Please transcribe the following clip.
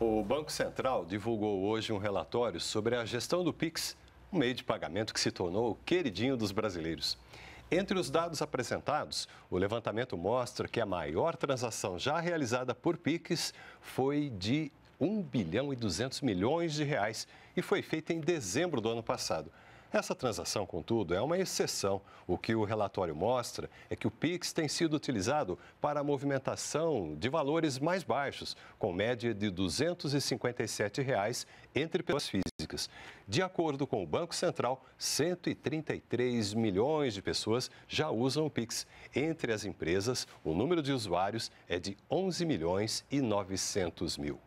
O Banco Central divulgou hoje um relatório sobre a gestão do Pix, um meio de pagamento que se tornou o queridinho dos brasileiros. Entre os dados apresentados, o levantamento mostra que a maior transação já realizada por Pix foi de 1 bilhão e 200 milhões de reais e foi feita em dezembro do ano passado. Essa transação, contudo, é uma exceção. O que o relatório mostra é que o PIX tem sido utilizado para a movimentação de valores mais baixos, com média de R$ 257 reais entre pessoas físicas. De acordo com o Banco Central, 133 milhões de pessoas já usam o PIX. Entre as empresas, o número de usuários é de 11 milhões e 900 mil.